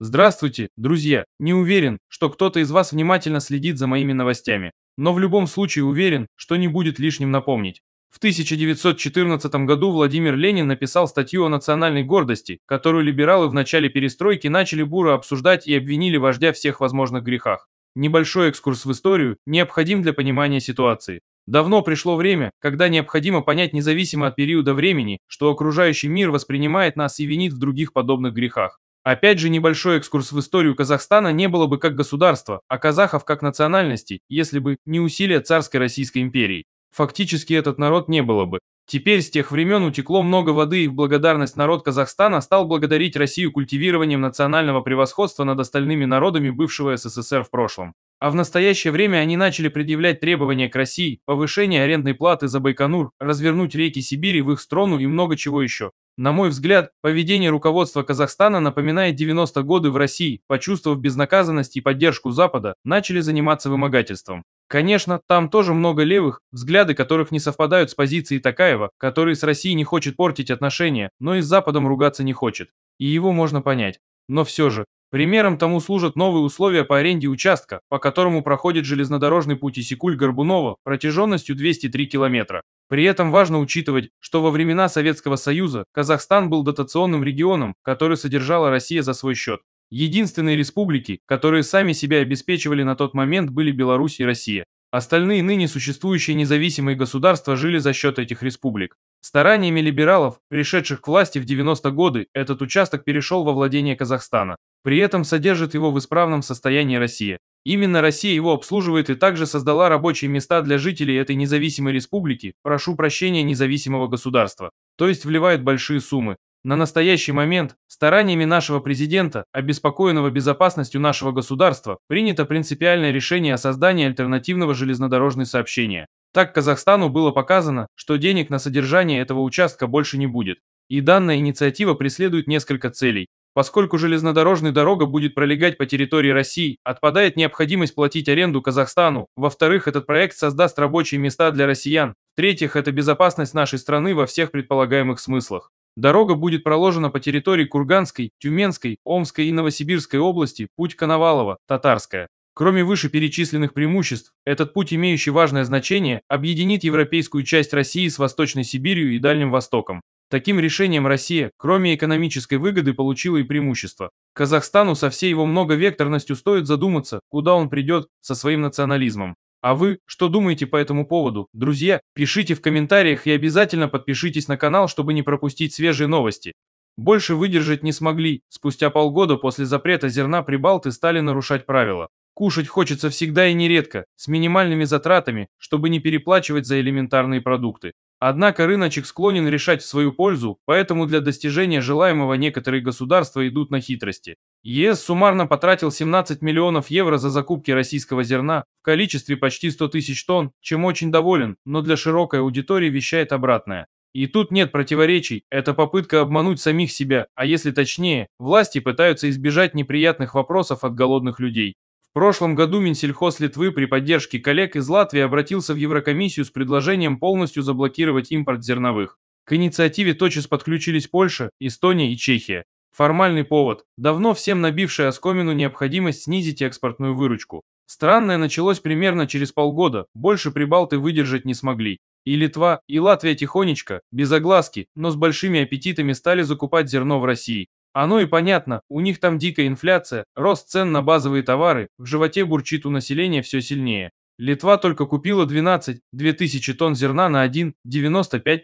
Здравствуйте, друзья! Не уверен, что кто-то из вас внимательно следит за моими новостями, но в любом случае уверен, что не будет лишним напомнить. В 1914 году Владимир Ленин написал статью о национальной гордости, которую либералы в начале перестройки начали буро обсуждать и обвинили вождя всех возможных грехах. Небольшой экскурс в историю необходим для понимания ситуации. Давно пришло время, когда необходимо понять независимо от периода времени, что окружающий мир воспринимает нас и винит в других подобных грехах. Опять же, небольшой экскурс в историю Казахстана не было бы как государства, а казахов как национальности, если бы не усилия царской Российской империи. Фактически этот народ не было бы. Теперь с тех времен утекло много воды и в благодарность народ Казахстана стал благодарить Россию культивированием национального превосходства над остальными народами бывшего СССР в прошлом. А в настоящее время они начали предъявлять требования к России, повышение арендной платы за Байконур, развернуть реки Сибири в их страну и много чего еще. На мой взгляд, поведение руководства Казахстана напоминает 90 е годы в России, почувствовав безнаказанность и поддержку Запада, начали заниматься вымогательством. Конечно, там тоже много левых, взгляды которых не совпадают с позицией Такаева, который с Россией не хочет портить отношения, но и с Западом ругаться не хочет. И его можно понять. Но все же, Примером тому служат новые условия по аренде участка, по которому проходит железнодорожный путь Исикуль-Горбунова протяженностью 203 километра. При этом важно учитывать, что во времена Советского Союза Казахстан был дотационным регионом, который содержала Россия за свой счет. Единственные республики, которые сами себя обеспечивали на тот момент, были Беларусь и Россия. Остальные ныне существующие независимые государства жили за счет этих республик. Стараниями либералов, пришедших к власти в 90 е годы, этот участок перешел во владение Казахстана. При этом содержит его в исправном состоянии Россия. Именно Россия его обслуживает и также создала рабочие места для жителей этой независимой республики, прошу прощения, независимого государства. То есть вливает большие суммы. На настоящий момент стараниями нашего президента, обеспокоенного безопасностью нашего государства, принято принципиальное решение о создании альтернативного железнодорожного сообщения. Так Казахстану было показано, что денег на содержание этого участка больше не будет. И данная инициатива преследует несколько целей. Поскольку железнодорожная дорога будет пролегать по территории России, отпадает необходимость платить аренду Казахстану. Во-вторых, этот проект создаст рабочие места для россиян. В-третьих, это безопасность нашей страны во всех предполагаемых смыслах. Дорога будет проложена по территории Курганской, Тюменской, Омской и Новосибирской области, путь Коновалова, Татарская. Кроме вышеперечисленных преимуществ, этот путь, имеющий важное значение, объединит европейскую часть России с Восточной Сибирью и Дальним Востоком. Таким решением Россия, кроме экономической выгоды, получила и преимущество. Казахстану со всей его многовекторностью стоит задуматься, куда он придет со своим национализмом. А вы что думаете по этому поводу? Друзья, пишите в комментариях и обязательно подпишитесь на канал, чтобы не пропустить свежие новости. Больше выдержать не смогли, спустя полгода после запрета зерна прибалты стали нарушать правила. Кушать хочется всегда и нередко, с минимальными затратами, чтобы не переплачивать за элементарные продукты. Однако рыночек склонен решать в свою пользу, поэтому для достижения желаемого некоторые государства идут на хитрости. ЕС суммарно потратил 17 миллионов евро за закупки российского зерна в количестве почти 100 тысяч тонн, чем очень доволен, но для широкой аудитории вещает обратное. И тут нет противоречий, это попытка обмануть самих себя, а если точнее, власти пытаются избежать неприятных вопросов от голодных людей. В прошлом году Минсельхоз Литвы при поддержке коллег из Латвии обратился в Еврокомиссию с предложением полностью заблокировать импорт зерновых. К инициативе тотчас подключились Польша, Эстония и Чехия. Формальный повод – давно всем набившая оскомину необходимость снизить экспортную выручку. Странное началось примерно через полгода, больше прибалты выдержать не смогли. И Литва, и Латвия тихонечко, без огласки, но с большими аппетитами стали закупать зерно в России. Оно и понятно, у них там дикая инфляция, рост цен на базовые товары, в животе бурчит у населения все сильнее. Литва только купила 12 2000 тонн зерна на 1,95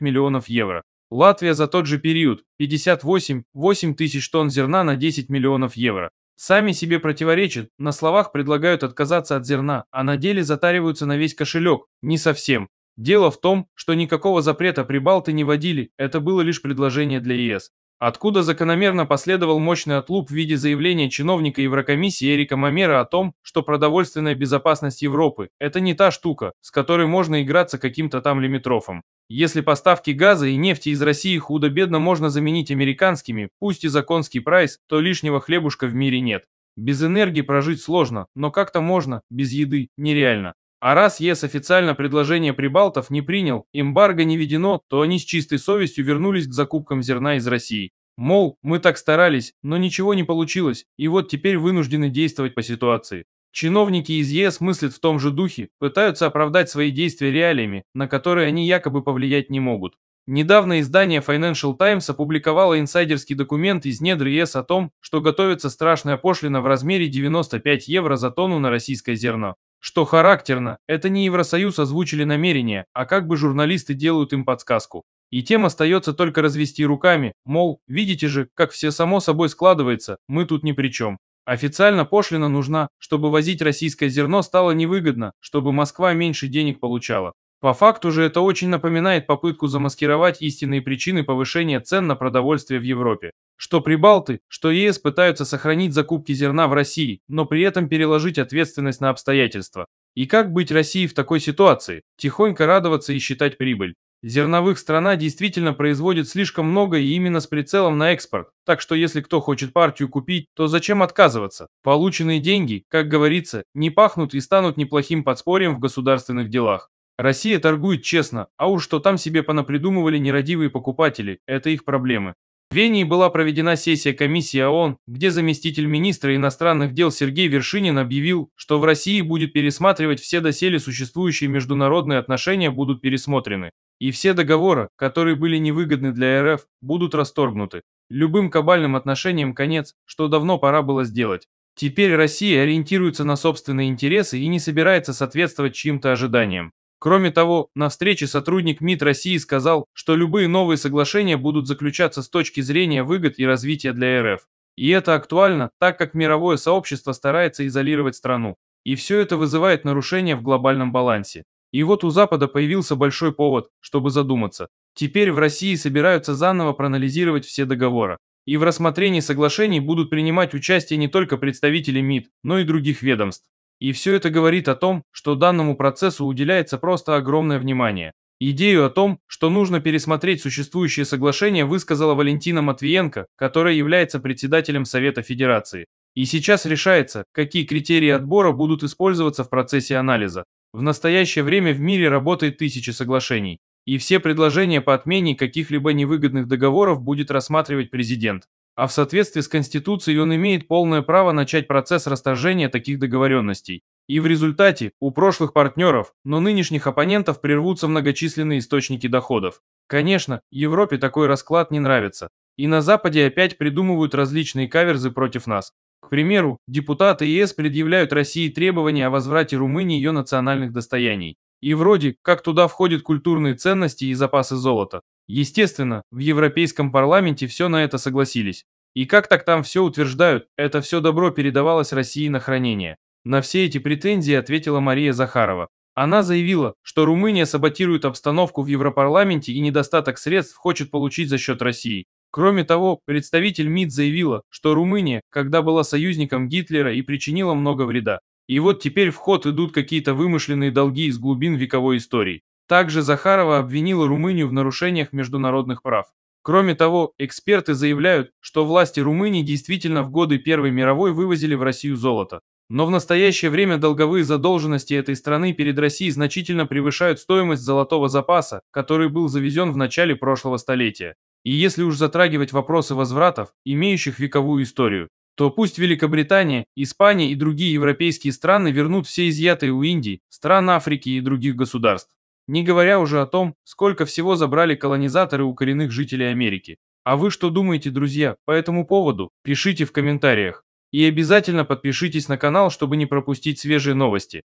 миллионов евро. Латвия за тот же период 58 8 тысяч тонн зерна на 10 миллионов евро. Сами себе противоречат, на словах предлагают отказаться от зерна, а на деле затариваются на весь кошелек. Не совсем. Дело в том, что никакого запрета прибалты не водили, это было лишь предложение для ЕС. Откуда закономерно последовал мощный отлуп в виде заявления чиновника Еврокомиссии Эрика Мамера о том, что продовольственная безопасность Европы – это не та штука, с которой можно играться каким-то там лимитрофом. Если поставки газа и нефти из России худо-бедно можно заменить американскими, пусть и за конский прайс, то лишнего хлебушка в мире нет. Без энергии прожить сложно, но как-то можно, без еды – нереально. А раз ЕС официально предложение прибалтов не принял, эмбарго не введено, то они с чистой совестью вернулись к закупкам зерна из России. Мол, мы так старались, но ничего не получилось, и вот теперь вынуждены действовать по ситуации. Чиновники из ЕС мыслят в том же духе, пытаются оправдать свои действия реалиями, на которые они якобы повлиять не могут. Недавно издание Financial Times опубликовало инсайдерский документ из недр ЕС о том, что готовится страшная пошлина в размере 95 евро за тонну на российское зерно. Что характерно, это не Евросоюз озвучили намерения, а как бы журналисты делают им подсказку. И тем остается только развести руками, мол, видите же, как все само собой складывается, мы тут ни при чем. Официально пошлина нужна, чтобы возить российское зерно стало невыгодно, чтобы Москва меньше денег получала. По факту же это очень напоминает попытку замаскировать истинные причины повышения цен на продовольствие в Европе. Что прибалты, что ЕС пытаются сохранить закупки зерна в России, но при этом переложить ответственность на обстоятельства. И как быть России в такой ситуации? Тихонько радоваться и считать прибыль. Зерновых страна действительно производит слишком много и именно с прицелом на экспорт, так что если кто хочет партию купить, то зачем отказываться? Полученные деньги, как говорится, не пахнут и станут неплохим подспорьем в государственных делах. Россия торгует честно, а уж что там себе понапридумывали нерадивые покупатели, это их проблемы. В Вении была проведена сессия комиссии ООН, где заместитель министра иностранных дел Сергей Вершинин объявил, что в России будет пересматривать все доселе существующие международные отношения будут пересмотрены, и все договоры, которые были невыгодны для РФ, будут расторгнуты. Любым кабальным отношениям конец, что давно пора было сделать. Теперь Россия ориентируется на собственные интересы и не собирается соответствовать чьим-то ожиданиям. Кроме того, на встрече сотрудник МИД России сказал, что любые новые соглашения будут заключаться с точки зрения выгод и развития для РФ. И это актуально, так как мировое сообщество старается изолировать страну. И все это вызывает нарушения в глобальном балансе. И вот у Запада появился большой повод, чтобы задуматься. Теперь в России собираются заново проанализировать все договоры. И в рассмотрении соглашений будут принимать участие не только представители МИД, но и других ведомств. И все это говорит о том, что данному процессу уделяется просто огромное внимание. Идею о том, что нужно пересмотреть существующие соглашения, высказала Валентина Матвиенко, которая является председателем Совета Федерации. И сейчас решается, какие критерии отбора будут использоваться в процессе анализа. В настоящее время в мире работает тысячи соглашений, и все предложения по отмене каких-либо невыгодных договоров будет рассматривать президент а в соответствии с Конституцией он имеет полное право начать процесс расторжения таких договоренностей. И в результате у прошлых партнеров, но нынешних оппонентов прервутся многочисленные источники доходов. Конечно, Европе такой расклад не нравится. И на Западе опять придумывают различные каверзы против нас. К примеру, депутаты ЕС предъявляют России требования о возврате Румынии ее национальных достояний. И вроде как туда входят культурные ценности и запасы золота. Естественно, в Европейском парламенте все на это согласились. И как так там все утверждают, это все добро передавалось России на хранение. На все эти претензии ответила Мария Захарова. Она заявила, что Румыния саботирует обстановку в Европарламенте и недостаток средств хочет получить за счет России. Кроме того, представитель МИД заявила, что Румыния, когда была союзником Гитлера и причинила много вреда. И вот теперь в ход идут какие-то вымышленные долги из глубин вековой истории. Также Захарова обвинила Румынию в нарушениях международных прав. Кроме того, эксперты заявляют, что власти Румынии действительно в годы Первой мировой вывозили в Россию золото. Но в настоящее время долговые задолженности этой страны перед Россией значительно превышают стоимость золотого запаса, который был завезен в начале прошлого столетия. И если уж затрагивать вопросы возвратов, имеющих вековую историю, то пусть Великобритания, Испания и другие европейские страны вернут все изъятые у Индии, стран Африки и других государств. Не говоря уже о том, сколько всего забрали колонизаторы у коренных жителей Америки. А вы что думаете, друзья, по этому поводу? Пишите в комментариях. И обязательно подпишитесь на канал, чтобы не пропустить свежие новости.